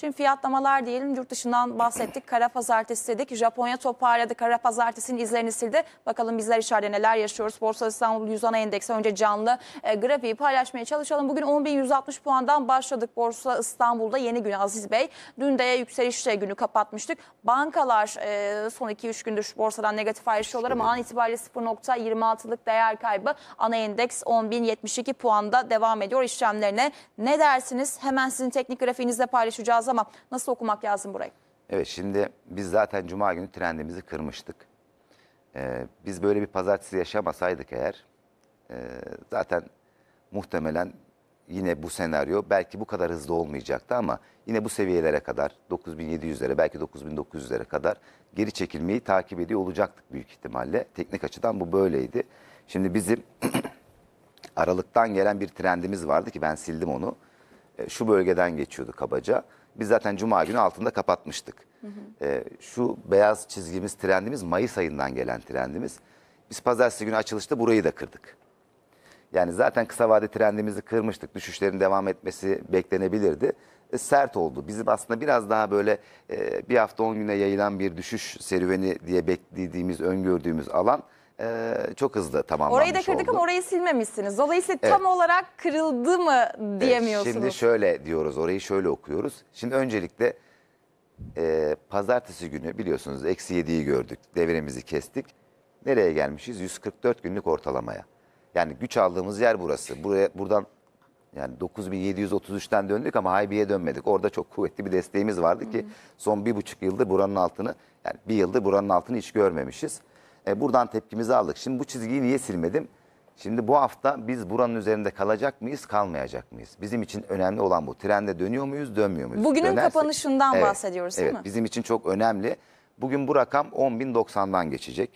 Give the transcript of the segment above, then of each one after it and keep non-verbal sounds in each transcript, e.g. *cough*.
Şimdi fiyatlamalar diyelim yurt dışından bahsettik. Kara pazartesi dedik. Japonya toparladı. Kara pazartesinin izlerini sildi. Bakalım bizler içeride neler yaşıyoruz. Borsa İstanbul 100 ana endeksi önce canlı e, grafiği paylaşmaya çalışalım. Bugün 10.160 puandan başladık. Borsa İstanbul'da yeni gün Aziz Bey. Dün de yükselişle şey günü kapatmıştık. Bankalar e, son 2-3 gündür borsadan negatif ayrışıyorlar ama an itibariyle 0.26'lık değer kaybı ana endeks 10.072 puanda devam ediyor işlemlerine. Ne dersiniz? Hemen sizin teknik grafiğinizle paylaşacağız olmaz ama nasıl okumak lazım burayı? Evet şimdi biz zaten cuma günü trendimizi kırmıştık. Ee, biz böyle bir pazartesi yaşamasaydık eğer e, zaten muhtemelen yine bu senaryo belki bu kadar hızlı olmayacaktı ama yine bu seviyelere kadar 9700'lere belki 9900'lere kadar geri çekilmeyi takip ediyor olacaktık büyük ihtimalle. Teknik açıdan bu böyleydi. Şimdi bizim *clears throat* Aralıktan gelen bir trendimiz vardı ki ben sildim onu. E, şu bölgeden geçiyordu kabaca. Biz zaten cuma günü altında kapatmıştık. Hı ee, şu beyaz çizgimiz trendimiz Mayıs ayından gelen trendimiz. Biz pazartesi günü açılışta burayı da kırdık. Yani zaten kısa vade trendimizi kırmıştık. Düşüşlerin devam etmesi beklenebilirdi. E, sert oldu. Bizim aslında biraz daha böyle e, bir hafta on güne yayılan bir düşüş serüveni diye beklediğimiz, öngördüğümüz alan e, çok hızlı tamamlanmış Orayı da kırdık oldu. ama orayı silmemişsiniz. Dolayısıyla Evet. tam olarak kırıldı mı diyemiyorsunuz. Şimdi şöyle diyoruz, orayı şöyle okuyoruz. Şimdi öncelikle e, pazartesi günü biliyorsunuz eksi yediyi gördük, devremizi kestik. Nereye gelmişiz? 144 günlük ortalamaya. Yani güç aldığımız yer burası. Buraya buradan yani 9733'ten döndük ama Haybi'ye dönmedik. Orada çok kuvvetli bir desteğimiz vardı ki son bir buçuk yıldır buranın altını yani bir yıldır buranın altını hiç görmemişiz. E, buradan tepkimizi aldık. Şimdi bu çizgiyi niye silmedim? Şimdi bu hafta biz buranın üzerinde kalacak mıyız, kalmayacak mıyız? Bizim için önemli olan bu. Trende dönüyor muyuz, dönmüyor muyuz? Bugünün Dönersek, kapanışından evet, bahsediyoruz değil evet, mi? Bizim için çok önemli. Bugün bu rakam 10.090'dan geçecek.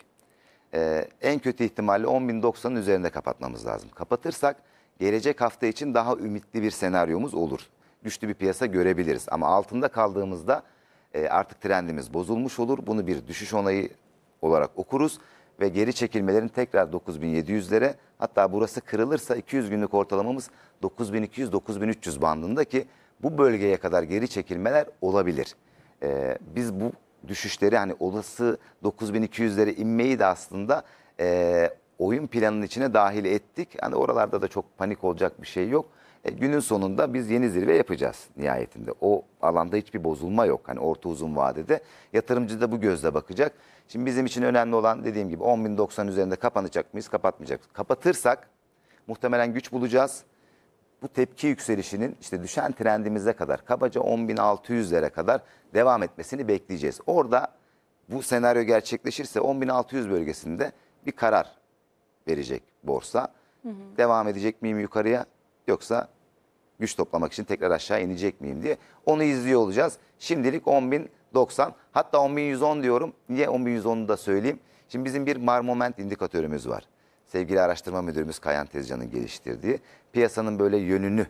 Ee, en kötü ihtimalle 10.090'ın üzerinde kapatmamız lazım. Kapatırsak gelecek hafta için daha ümitli bir senaryomuz olur. Güçlü bir piyasa görebiliriz. Ama altında kaldığımızda e, artık trendimiz bozulmuş olur. Bunu bir düşüş onayı olarak okuruz ve geri çekilmelerin tekrar 9700'lere hatta burası kırılırsa 200 günlük ortalamamız 9200-9300 bandındaki bu bölgeye kadar geri çekilmeler olabilir. Ee, biz bu düşüşleri hani olası 9200'lere inmeyi de aslında e, oyun planının içine dahil ettik. Hani oralarda da çok panik olacak bir şey yok. E, günün sonunda biz yeni zirve yapacağız nihayetinde. O alanda hiçbir bozulma yok. Hani orta uzun vadede yatırımcı da bu gözle bakacak. Şimdi bizim için önemli olan dediğim gibi 10.090 üzerinde kapanacak mıyız, kapatmayacak mıyız? Kapatırsak muhtemelen güç bulacağız. Bu tepki yükselişinin işte düşen trendimize kadar kabaca 10.600'lere kadar devam etmesini bekleyeceğiz. Orada bu senaryo gerçekleşirse 10.600 bölgesinde bir karar verecek borsa. Hı hı. Devam edecek miyim yukarıya? Yoksa güç toplamak için tekrar aşağı inecek miyim diye. Onu izliyor olacağız. Şimdilik 10.090 hatta 10.110 diyorum. Niye 10.110'u da söyleyeyim. Şimdi bizim bir marmoment indikatörümüz var. Sevgili araştırma müdürümüz Kayan Tezcan'ın geliştirdiği piyasanın böyle yönünü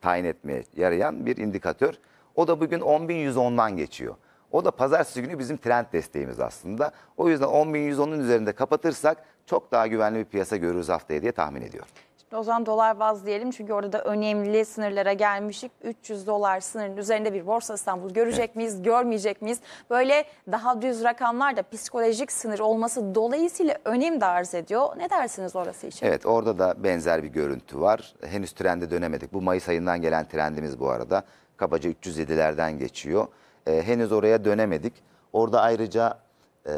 tayin etmeye yarayan bir indikatör. O da bugün 10.110'dan geçiyor. O da pazartesi günü bizim trend desteğimiz aslında. O yüzden 10.110'un üzerinde kapatırsak çok daha güvenli bir piyasa görürüz haftaya diye tahmin ediyorum. O zaman dolar baz diyelim çünkü orada da önemli sınırlara gelmiştik. 300 dolar sınırının üzerinde bir borsa İstanbul görecek miyiz, görmeyecek miyiz? Böyle daha düz rakamlar da psikolojik sınır olması dolayısıyla önem de arz ediyor. Ne dersiniz orası için? Evet orada da benzer bir görüntü var. Henüz trende dönemedik. Bu Mayıs ayından gelen trendimiz bu arada. Kabaca 307'lerden geçiyor. Ee, henüz oraya dönemedik. Orada ayrıca e,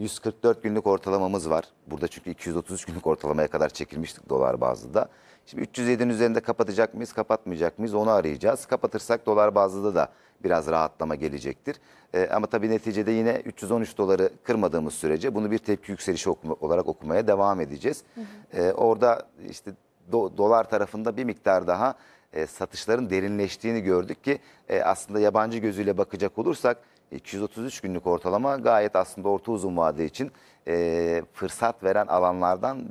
144 günlük ortalamamız var. Burada çünkü 233 günlük ortalamaya kadar çekilmiştik dolar bazında. Şimdi 307'nin üzerinde kapatacak mıyız, kapatmayacak mıyız onu arayacağız. Kapatırsak dolar bazında da biraz rahatlama gelecektir. E, ama tabii neticede yine 313 doları kırmadığımız sürece bunu bir tepki yükselişi okuma, olarak okumaya devam edeceğiz. Hı hı. E, orada işte do, dolar tarafında bir miktar daha e, satışların derinleştiğini gördük ki e, aslında yabancı gözüyle bakacak olursak 233 günlük ortalama gayet aslında orta uzun vade için e, fırsat veren alanlardan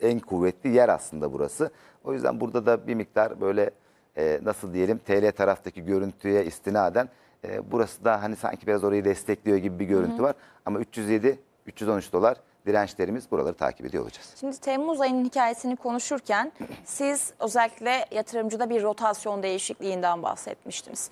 en kuvvetli yer aslında burası. O yüzden burada da bir miktar böyle e, nasıl diyelim TL taraftaki görüntüye istinaden e, burası da hani sanki biraz orayı destekliyor gibi bir görüntü Hı. var. Ama 307, 313 dolar dirençlerimiz buraları takip ediyor olacağız. Şimdi Temmuz ayının hikayesini konuşurken siz özellikle yatırımcıda bir rotasyon değişikliğinden bahsetmiştiniz.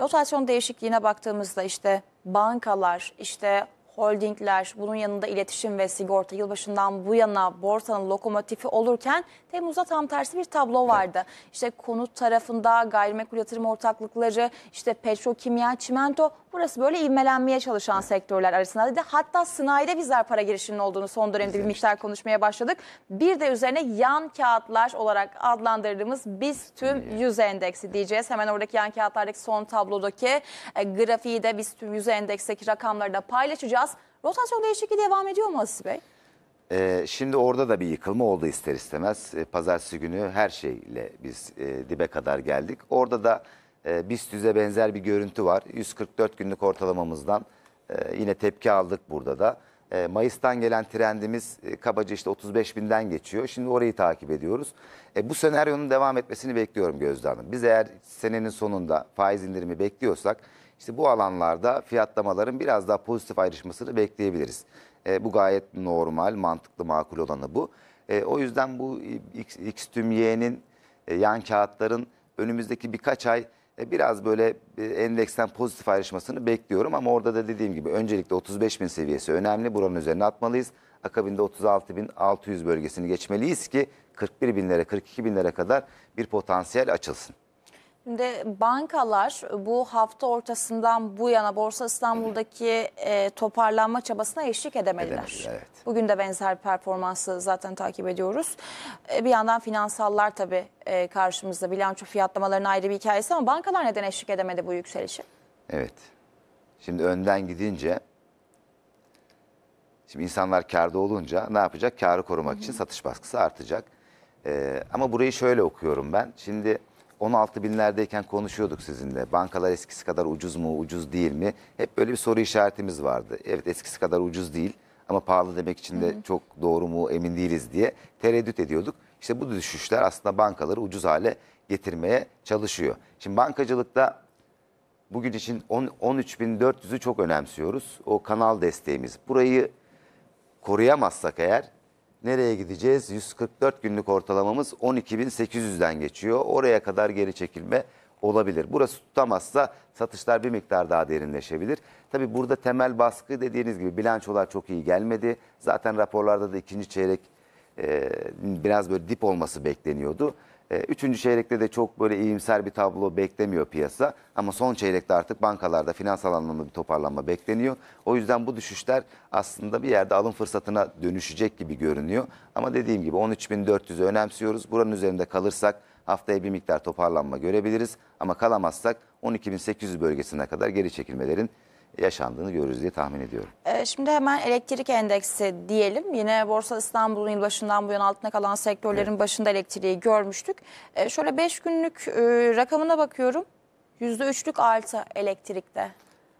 Rotasyon değişikliğine baktığımızda işte bankalar, işte holdingler, bunun yanında iletişim ve sigorta yılbaşından bu yana borsanın lokomotifi olurken Temmuz'da tam tersi bir tablo vardı. İşte konut tarafında gayrimenkul yatırım ortaklıkları, işte petrokimya, çimento burası böyle ivmelenmeye çalışan sektörler arasında dedi. Hatta sanayide bir para girişinin olduğunu son dönemde bir miktar konuşmaya başladık. Bir de üzerine yan kağıtlar olarak adlandırdığımız biz tüm yüz endeksi diyeceğiz. Hemen oradaki yan kağıtlardaki son tablodaki e, grafiği de biz tüm yüz endeksteki rakamları da paylaşacağız. Rotasyon değişikliği devam ediyor mu Aziz Bey? Ee, şimdi orada da bir yıkılma oldu ister istemez. Ee, Pazartesi günü her şeyle biz e, dibe kadar geldik. Orada da e, ee, BIST 100'e benzer bir görüntü var. 144 günlük ortalamamızdan e, yine tepki aldık burada da. E, Mayıs'tan gelen trendimiz e, kabaca işte 35 binden geçiyor. Şimdi orayı takip ediyoruz. E, bu senaryonun devam etmesini bekliyorum Gözde Hanım. Biz eğer senenin sonunda faiz indirimi bekliyorsak işte bu alanlarda fiyatlamaların biraz daha pozitif ayrışmasını bekleyebiliriz. E, bu gayet normal, mantıklı, makul olanı bu. E, o yüzden bu X, X tüm Y'nin yan kağıtların önümüzdeki birkaç ay e, biraz böyle e, endeksten pozitif ayrışmasını bekliyorum ama orada da dediğim gibi öncelikle 35 bin seviyesi önemli. Buranın üzerine atmalıyız. Akabinde 36 bin 600 bölgesini geçmeliyiz ki 41 binlere 42 binlere kadar bir potansiyel açılsın. Şimdi bankalar bu hafta ortasından bu yana Borsa İstanbul'daki e, toparlanma çabasına eşlik edemediler. Edemedi, evet. Bugün de benzer performansı zaten takip ediyoruz. E, bir yandan finansallar tabii e, karşımızda bilanço fiyatlamalarının ayrı bir hikayesi ama bankalar neden eşlik edemedi bu yükselişi? Evet. Şimdi önden gidince şimdi insanlar karda olunca ne yapacak? Karı korumak Hı -hı. için satış baskısı artacak. E, ama burayı şöyle okuyorum ben. Şimdi 16 binlerdeyken konuşuyorduk sizinle. Bankalar eskisi kadar ucuz mu, ucuz değil mi? Hep böyle bir soru işaretimiz vardı. Evet eskisi kadar ucuz değil ama pahalı demek için de Hı -hı. çok doğru mu emin değiliz diye tereddüt ediyorduk. İşte bu düşüşler aslında bankaları ucuz hale getirmeye çalışıyor. Şimdi bankacılıkta bugün için 13.400'ü çok önemsiyoruz. O kanal desteğimiz. Burayı koruyamazsak eğer Nereye gideceğiz? 144 günlük ortalamamız 12.800'den geçiyor. Oraya kadar geri çekilme olabilir. Burası tutamazsa satışlar bir miktar daha derinleşebilir. Tabi burada temel baskı dediğiniz gibi bilançolar çok iyi gelmedi. Zaten raporlarda da ikinci çeyrek e, biraz böyle dip olması bekleniyordu. Ee, üçüncü çeyrekte de çok böyle iyimser bir tablo beklemiyor piyasa. Ama son çeyrekte artık bankalarda finansal anlamda bir toparlanma bekleniyor. O yüzden bu düşüşler aslında bir yerde alım fırsatına dönüşecek gibi görünüyor. Ama dediğim gibi 13.400'ü önemsiyoruz. Buranın üzerinde kalırsak haftaya bir miktar toparlanma görebiliriz. Ama kalamazsak 12.800 bölgesine kadar geri çekilmelerin yaşandığını görürüz diye tahmin ediyorum. Ee, şimdi hemen elektrik endeksi diyelim. Yine Borsa İstanbul'un yılbaşından bu yana altına kalan sektörlerin evet. başında elektriği görmüştük. Ee, şöyle 5 günlük e, rakamına bakıyorum. %3'lük artı elektrikte.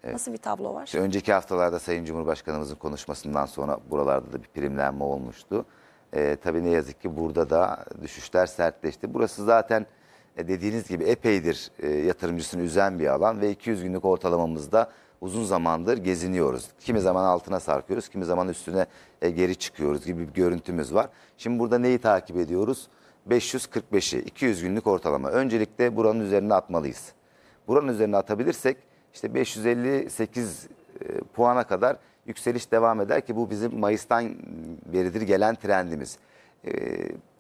Evet. Nasıl bir tablo var? İşte önceki haftalarda Sayın Cumhurbaşkanımızın konuşmasından sonra buralarda da bir primlenme olmuştu. E, tabii ne yazık ki burada da düşüşler sertleşti. Burası zaten e, dediğiniz gibi epeydir e, yatırımcısını üzen bir alan ve 200 günlük ortalamamızda uzun zamandır geziniyoruz. Kimi zaman altına sarkıyoruz, kimi zaman üstüne e, geri çıkıyoruz gibi bir görüntümüz var. Şimdi burada neyi takip ediyoruz? 545'i 200 günlük ortalama. Öncelikle buranın üzerine atmalıyız. Buranın üzerine atabilirsek işte 558 puana kadar yükseliş devam eder ki bu bizim Mayıs'tan beridir gelen trendimiz.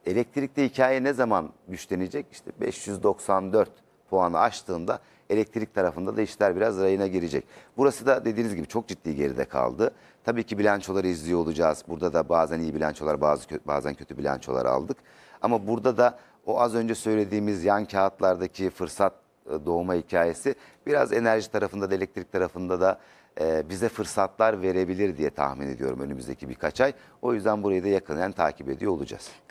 Elektrikte hikaye ne zaman güçlenecek? İşte 594 puanı aştığında elektrik tarafında da işler biraz rayına girecek. Burası da dediğiniz gibi çok ciddi geride kaldı. Tabii ki bilançoları izliyor olacağız. Burada da bazen iyi bilançolar bazı bazen kötü bilançolar aldık. Ama burada da o az önce söylediğimiz yan kağıtlardaki fırsat e, doğma hikayesi biraz enerji tarafında da elektrik tarafında da e, bize fırsatlar verebilir diye tahmin ediyorum önümüzdeki birkaç ay. O yüzden burayı da yakından takip ediyor olacağız.